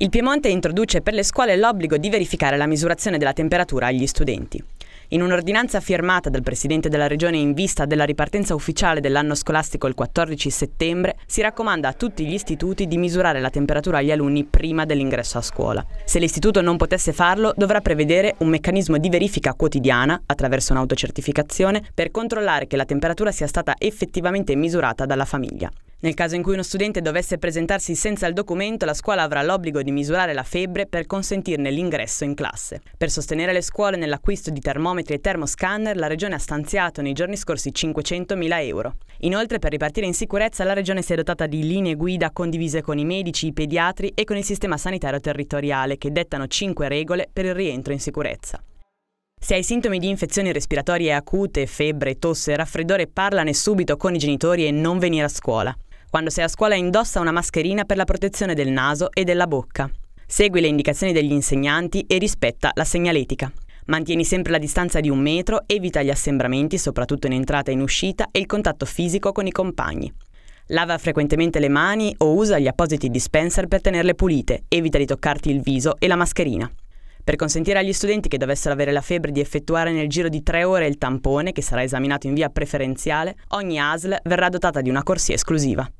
Il Piemonte introduce per le scuole l'obbligo di verificare la misurazione della temperatura agli studenti. In un'ordinanza firmata dal Presidente della Regione in vista della ripartenza ufficiale dell'anno scolastico il 14 settembre, si raccomanda a tutti gli istituti di misurare la temperatura agli alunni prima dell'ingresso a scuola. Se l'istituto non potesse farlo, dovrà prevedere un meccanismo di verifica quotidiana, attraverso un'autocertificazione, per controllare che la temperatura sia stata effettivamente misurata dalla famiglia. Nel caso in cui uno studente dovesse presentarsi senza il documento, la scuola avrà l'obbligo di misurare la febbre per consentirne l'ingresso in classe. Per sostenere le scuole nell'acquisto di termometri e termoscanner, la Regione ha stanziato nei giorni scorsi 500.000 euro. Inoltre, per ripartire in sicurezza, la Regione si è dotata di linee guida condivise con i medici, i pediatri e con il sistema sanitario territoriale, che dettano 5 regole per il rientro in sicurezza. Se hai sintomi di infezioni respiratorie acute, febbre, tosse e raffreddore, parlane subito con i genitori e non venire a scuola. Quando sei a scuola indossa una mascherina per la protezione del naso e della bocca. Segui le indicazioni degli insegnanti e rispetta la segnaletica. Mantieni sempre la distanza di un metro, evita gli assembramenti, soprattutto in entrata e in uscita, e il contatto fisico con i compagni. Lava frequentemente le mani o usa gli appositi dispenser per tenerle pulite, evita di toccarti il viso e la mascherina. Per consentire agli studenti che dovessero avere la febbre di effettuare nel giro di tre ore il tampone, che sarà esaminato in via preferenziale, ogni ASL verrà dotata di una corsia esclusiva.